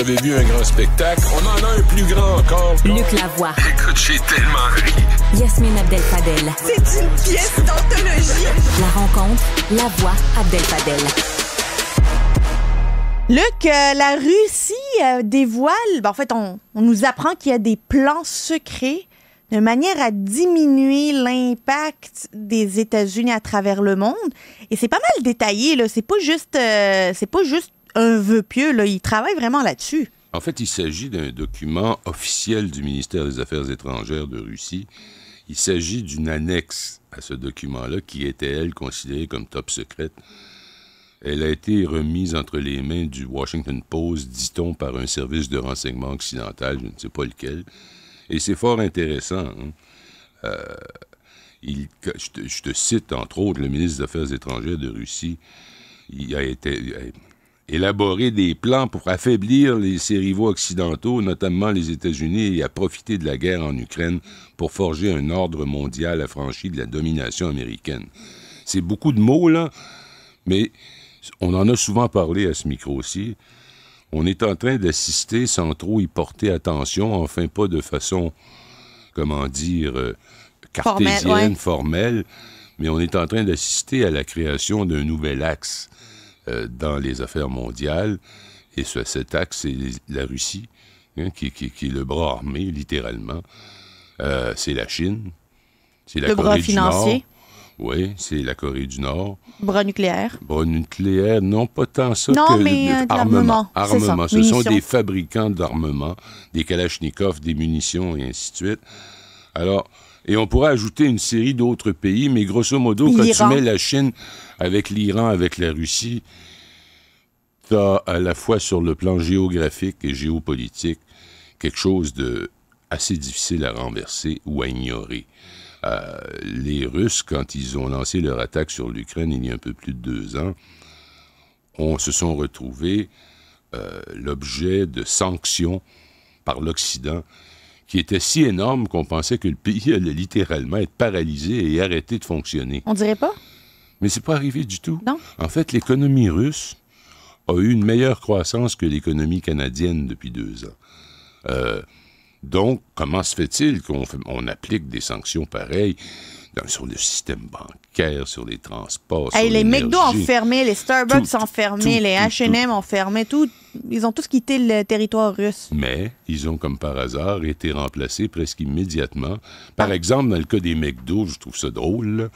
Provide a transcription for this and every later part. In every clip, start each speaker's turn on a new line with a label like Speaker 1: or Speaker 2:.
Speaker 1: Vous avez vu un grand spectacle. On en a un plus grand encore. Luc Lavoie. Écoute, j'ai tellement ri.
Speaker 2: Yasmine Abdel-Fadel. C'est une pièce d'anthologie. La rencontre, la voix Abdel-Fadel. Luc, euh, la Russie euh, dévoile, ben, en fait, on, nous apprend qu'il y a des plans secrets de manière à diminuer l'impact des États-Unis à travers le monde. Et c'est pas mal détaillé là. C'est pas juste, euh, c'est pas juste un vœu pieux. Là, il travaille vraiment là-dessus.
Speaker 1: En fait, il s'agit d'un document officiel du ministère des Affaires étrangères de Russie. Il s'agit d'une annexe à ce document-là qui était, elle, considérée comme top secrète. Elle a été remise entre les mains du Washington Post, dit-on, par un service de renseignement occidental, je ne sais pas lequel. Et c'est fort intéressant. Hein. Euh, je, je, te, cite, entre autres, le ministre des Affaires étrangères de Russie. Il a été, euh, élaborer des plans pour affaiblir les, ses occidentaux, notamment les États-Unis, et à profiter de la guerre en Ukraine pour forger un ordre mondial affranchi de la domination américaine. C'est beaucoup de mots, là, mais on en a souvent parlé à ce micro-ci. On est en train d'assister sans trop y porter attention, enfin pas de façon, comment dire, euh, cartésienne, formelle, mais on est en train d'assister à la création d'un nouvel axe euh, dans les affaires mondiales. Et sur cet axe, c'est la Russie, hein, qui, qui, qui, est le bras armé, littéralement. Euh, c'est la Chine. C'est la le Corée bras du financier. Nord. Oui, c'est la Corée du Nord.
Speaker 2: Bras nucléaire.
Speaker 1: Bras nucléaire, non pas tant ça non, que mais, euh, armement. Armement, ce sont des fabricants d'armement, des kalachnikovs, des munitions et ainsi de suite. Alors, et on pourrait ajouter une série d'autres pays, mais grosso modo, quand tu mets la Chine avec l'Iran, avec la Russie, tu as à la fois sur le plan géographique et géopolitique quelque chose de assez difficile à renverser ou à ignorer. Euh, les Russes, quand ils ont lancé leur attaque sur l'Ukraine il y a un peu plus de deux ans, on se sont retrouvés euh, l'objet de sanctions par l'Occident qui était si énorme qu'on pensait que le pays allait littéralement être paralysé et arrêter de fonctionner. On dirait pas? Mais c'est pas arrivé du tout. Non. En fait, l'économie russe a eu une meilleure croissance que l'économie canadienne depuis deux ans. Euh, donc, comment se fait-il qu'on applique des sanctions pareilles? sur le système bancaire, sur les transports. les McDo ont
Speaker 2: fermé, les Starbucks ont fermé, les HM ont fermé, tout. Ils ont tous quitté le territoire russe.
Speaker 1: Mais ils ont, comme par hasard, été remplacés presque immédiatement. Par exemple, dans le cas des McDo, je trouve ça drôle,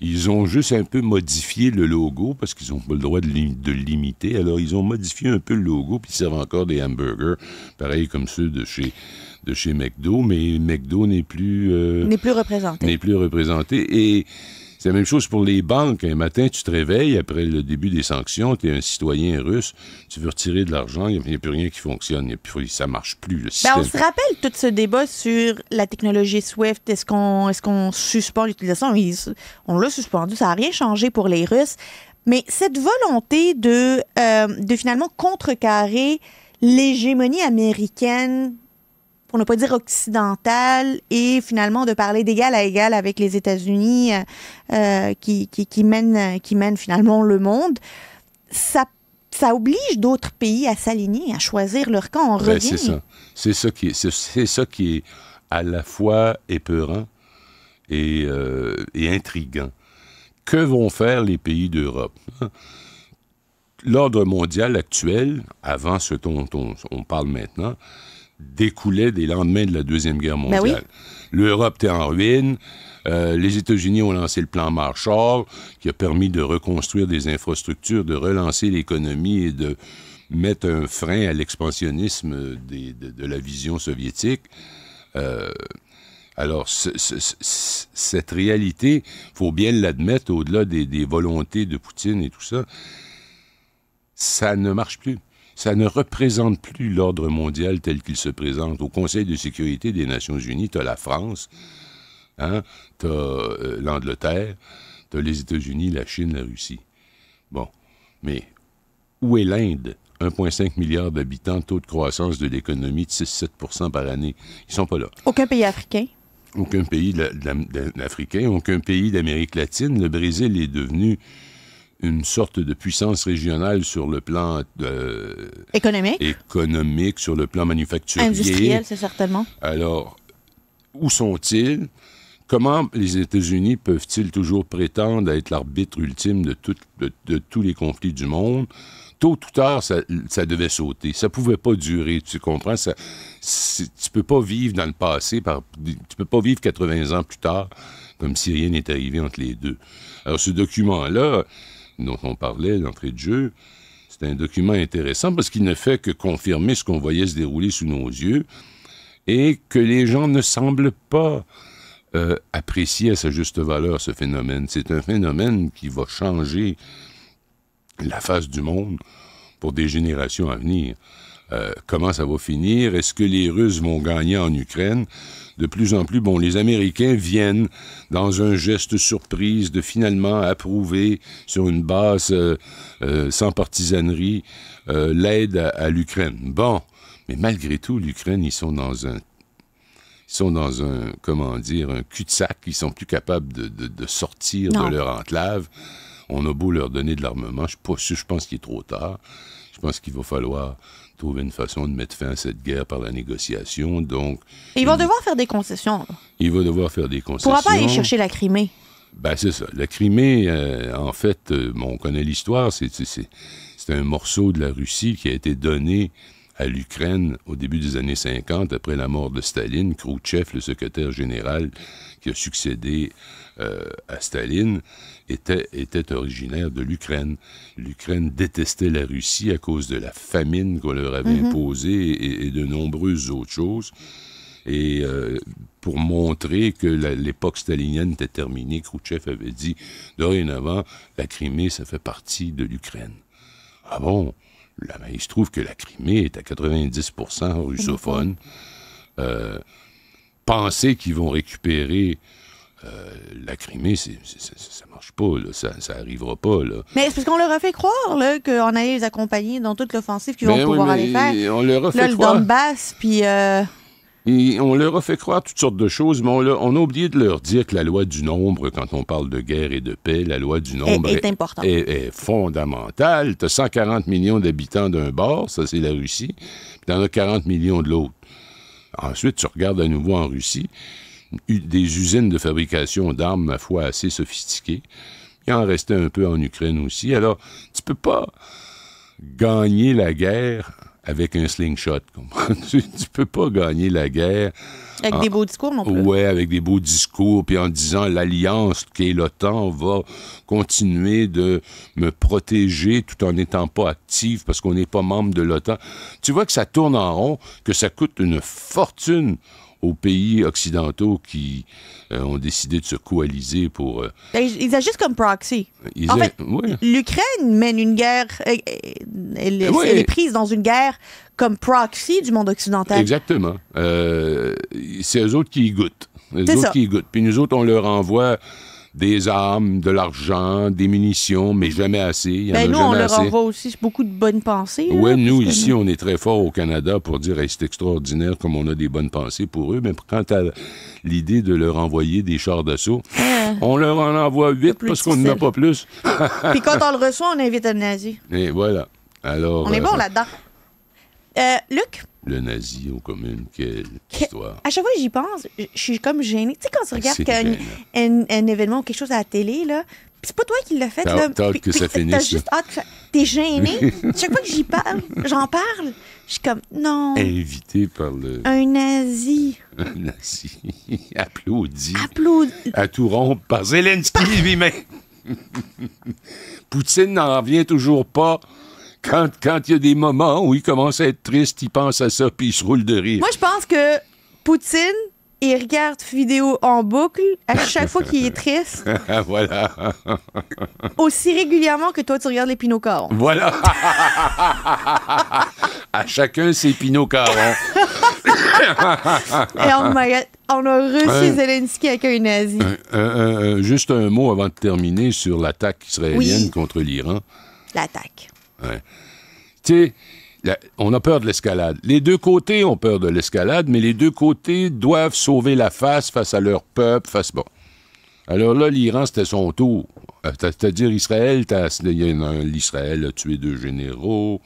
Speaker 1: ils ont juste un peu modifié le logo parce qu'ils n'ont pas le droit de, limiter. Alors, ils ont modifié un peu le logo, puis ils servent encore des hamburgers, pareil comme ceux de chez, de chez McDo, mais McDo n'est plus... Euh, n'est plus
Speaker 2: représenté. N'est
Speaker 1: plus représenté. Et c'est la même chose pour les banques. Un matin, tu te réveilles après le début des sanctions, tu es un citoyen russe, tu veux retirer de l'argent, il n'y a plus rien qui fonctionne, ça ne ça marche plus. Le ben, on se
Speaker 2: rappelle tout ce débat sur la technologie SWIFT. Est-ce qu'on est suspend l'utilisation? On l'a suspendu, ça n'a rien changé pour les Russes. Mais cette volonté de, euh, de finalement contrecarrer l'hégémonie américaine pour ne pas dire occidental et finalement de parler d'égal à égal avec les États-Unis euh, euh, qui, euh, qui, mènent, finalement le monde, ça, oblige d'autres pays à s'aligner, à choisir leur camp. en revient.
Speaker 1: C'est ça. qui est, qui à la fois épeurant et, et intriguant. Que vont faire les pays d'Europe? L'ordre mondial actuel, avant ce dont on parle maintenant, découlait des lendemains de la Deuxième Guerre ben mondiale. L'Europe était en ruine. Euh, les États-Unis ont lancé le plan Marshall, qui a permis de reconstruire des infrastructures, de relancer l'économie et de mettre un frein à l'expansionnisme de, la vision soviétique. Euh, alors, cette réalité, faut bien l'admettre, au-delà des volontés de Poutine et tout ça, ça ne marche plus ça ne représente plus l'ordre mondial tel qu'il se présente. Au Conseil de sécurité des Nations unies, tu as la France, hein, tu as euh, l'Angleterre, tu as les États-Unis, la Chine, la Russie. Bon, mais où est l'Inde 1,5 milliard d'habitants, taux de croissance de l'économie de 6-7 par année. Ils sont pas là.
Speaker 2: Aucun pays africain?
Speaker 1: Aucun pays africain, aucun pays d'Amérique latine. Le Brésil est devenu une sorte de puissance régionale sur le plan euh, économique. économique, sur le plan manufacturier. Industriel,
Speaker 2: c'est certainement.
Speaker 1: Alors, où sont-ils? Comment les États-Unis peuvent-ils toujours prétendre être l'arbitre ultime de, tout, tous les conflits du monde? Tôt ou tard, ça, devait sauter. Ça pouvait pas durer, tu comprends? Ça, tu peux pas vivre dans le passé, par, tu peux pas vivre 80 ans plus tard comme si rien n'est arrivé entre les deux. Alors, ce document-là, dont on parlait, l'entrée de jeu, c'est un document intéressant parce qu'il ne fait que confirmer ce qu'on voyait se dérouler sous nos yeux et que les gens ne semblent pas euh, apprécier à sa juste valeur ce phénomène. C'est un phénomène qui va changer la face du monde pour des générations à venir. Euh, comment ça va finir, est-ce que les Russes vont gagner en Ukraine. De plus en plus, bon, les Américains viennent dans un geste surprise de finalement approuver sur une base euh, euh, sans partisanerie l'aide à, l'Ukraine. Bon, mais malgré tout, l'Ukraine, ils sont dans un ils sont dans un, comment dire, un cul-de-sac, ils sont plus capables de, sortir de leur enclave. On a beau leur donner de l'armement, je, je pense qu'il est trop tard. Je pense qu'il va falloir trouver une façon de mettre fin à cette guerre par la négociation. Donc,
Speaker 2: ils vont devoir faire des concessions.
Speaker 1: Il va devoir faire des concessions. On pourra pas aller chercher la Crimée. Ben, c'est ça. La Crimée, euh, en fait, euh, on connaît l'histoire. C'est un morceau de la Russie qui a été donné à l'Ukraine au début des années 50, après la mort de Staline, Khrouchtchev, le secrétaire général qui a succédé euh, à Staline, était, était originaire de l'Ukraine. L'Ukraine détestait la Russie à cause de la famine qu'on leur avait mhm. imposée et, de nombreuses autres choses. Et euh, pour montrer que l'époque stalinienne était terminée, Khrouchtchev avait dit, dorénavant, la Crimée, ça fait partie de l'Ukraine. Ah bon? il se trouve que la Crimée est à 90 russophone. Euh, penser qu'ils vont récupérer euh, la Crimée, ça marche pas, ça, arrivera pas.
Speaker 2: Mais c'est parce qu'on leur a fait croire qu'on allait les accompagner dans toute l'offensive qu'ils vont ben pouvoir aller faire. On leur a fait croire. le Donbass, puis... Euh,
Speaker 1: et on leur a fait croire toutes sortes de choses, mais on, a oublié de leur dire que la loi du nombre, quand on parle de guerre et de paix, la loi du nombre est, fondamentale. Tu 140 millions d'habitants d'un bord, ça c'est la Russie, puis tu as 40 millions de l'autre. Ensuite, tu regardes à nouveau en Russie, des usines de fabrication d'armes, ma foi, assez sophistiquées. Il en restait un peu en Ukraine aussi. Alors, tu peux pas gagner la guerre avec un slingshot. tu, ne peux pas gagner la guerre. Avec des beaux discours, mon plus. Oui, avec des beaux discours, puis en disant l'alliance qui est l'OTAN va continuer de me protéger tout en n'étant pas active parce qu'on n'est pas membre de l'OTAN. Tu vois que ça tourne en rond, que ça coûte une fortune aux pays occidentaux qui euh, ont décidé de se coaliser pour... Euh,
Speaker 2: ben, ils agissent comme proxy. en fait, l'Ukraine mène une guerre, euh, elle, est eh prise dans une guerre comme proxy du monde occidental.
Speaker 1: Exactement. Euh, c'est eux autres qui y goûtent. autres qui goûtent. Puis nous autres, on leur envoie des armes, de l'argent, des munitions, mais jamais assez. Ben, nous, on leur envoie
Speaker 2: aussi beaucoup de bonnes pensées. Oui, nous, ici, on
Speaker 1: est très fort au Canada pour dire c'est extraordinaire comme on a des bonnes pensées pour eux, mais quant à l'idée de leur envoyer des chars d'assaut, ah. on leur en envoie huit parce qu'on n'en a pas plus. Puis quand on
Speaker 2: le reçoit, on invite un nazi.
Speaker 1: Et voilà on est bon euh, là-dedans.
Speaker 2: Euh, Luc?
Speaker 1: Le nazi aux commune, quelle histoire.
Speaker 2: À chaque fois que j'y pense, je suis comme gênée. Tu sais, quand tu ah, regardes un, événement ou quelque chose à la télé, là, c'est pas toi qui l'as fait. T'as hâte
Speaker 1: que ça finisse.
Speaker 2: T'es gênée. chaque fois que j'y parle, j'en parle, je suis comme, non.
Speaker 1: Invité par le... Un
Speaker 2: nazi.
Speaker 1: Un nazi. Applaudi. Applaudi. À tout rompre par Zelensky lui-même. Poutine n'en revient toujours pas quand il y a des moments où il commence à être triste, il pense à ça puis il se roule de rire. Moi,
Speaker 2: je pense que Poutine, il regarde vidéo en boucle à chaque fois qu'il est triste.
Speaker 1: voilà.
Speaker 2: Aussi régulièrement que toi, tu regardes les Pinot Voilà.
Speaker 1: à chacun ses Pinot Carons. Et
Speaker 2: on, a reçu euh, Zelensky avec un nazi. Euh,
Speaker 1: euh, juste un mot avant de terminer sur l'attaque israélienne contre l'Iran. L'attaque. Tu on a peur de l'escalade. Les deux côtés ont peur de l'escalade, mais les deux côtés doivent sauver la face face à leur peuple, face bon. Alors là, l'Iran, c'était son tour. Euh, c'est-à-dire, Israël, l'Israël a tué deux généraux.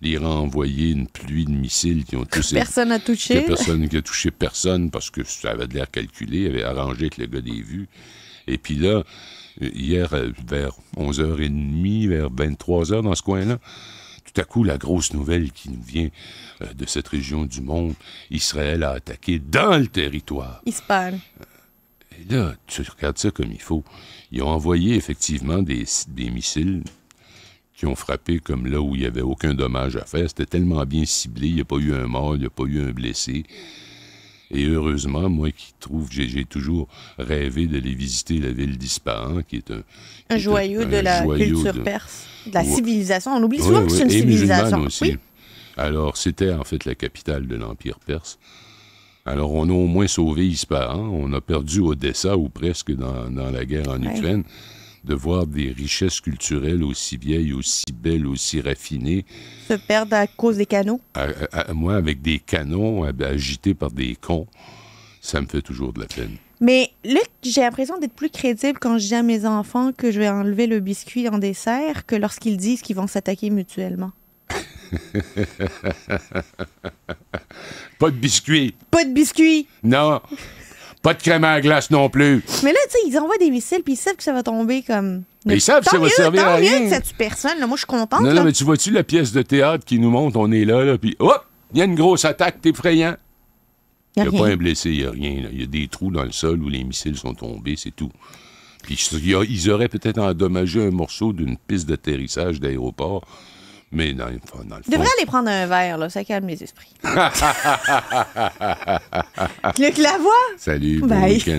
Speaker 1: L'Iran a envoyé une pluie de missiles qui ont tous... Personne
Speaker 2: n'a touché. Personne
Speaker 1: qui touché personne parce que ça avait l'air calculé, avait arrangé avec le gars des vues. Et puis là, hier, euh, vers 11h30, vers 23h, dans ce coin-là, tout à coup, la grosse nouvelle qui nous vient euh, de cette région du monde, Israël a attaqué dans le territoire.
Speaker 2: Israël. Euh,
Speaker 1: et là, tu regardes ça comme il faut. Ils ont envoyé effectivement des, des missiles qui ont frappé comme là où il n'y avait aucun dommage à faire. C'était tellement bien ciblé, il n'y a pas eu un mort, il n'y a pas eu un blessé. Et heureusement, moi qui trouve, j'ai toujours rêvé d'aller visiter la ville d'Ispahan, qui est
Speaker 2: un... joyeux joyau de la culture perse, de la civilisation. On oublie souvent que c'est une civilisation. Aussi.
Speaker 1: Alors, c'était en fait la capitale de l'Empire perse. Alors, on a au moins sauvé Ispahan. On a perdu Odessa ou presque dans, la guerre en Ukraine de voir des richesses culturelles aussi vieilles, aussi belles, aussi raffinées.
Speaker 2: Se perdre à cause des canons?
Speaker 1: À, moi, avec des canons agités par des cons, ça me fait toujours de la peine.
Speaker 2: Mais Luc, j'ai l'impression d'être plus crédible quand je dis à mes enfants que je vais enlever le biscuit en dessert que lorsqu'ils disent qu'ils vont s'attaquer mutuellement.
Speaker 1: Pas de biscuit. Pas de biscuit. Non. Pas de crème à glace non plus.
Speaker 2: Mais là, tu sais, ils envoient des missiles, puis ils savent que ça va tomber comme.
Speaker 1: Mais ils savent que ça va servir à rien. Tant mieux que ça
Speaker 2: tue personne. moi, je suis contente. Non, mais tu
Speaker 1: vois-tu la pièce de théâtre qui nous montre, on est là, là, puis hop, oh! il y a une grosse attaque, t'es effrayant. Il n'y a pas un blessé, il n'y a rien. Il y a des trous dans le sol où les missiles sont tombés, c'est tout. Puis ils auraient peut-être endommagé un morceau d'une piste d'atterrissage d'aéroport mais dans, le fond... devrais
Speaker 2: aller prendre un verre, là. Ça calme les esprits.
Speaker 1: la Lavoie. Salut. week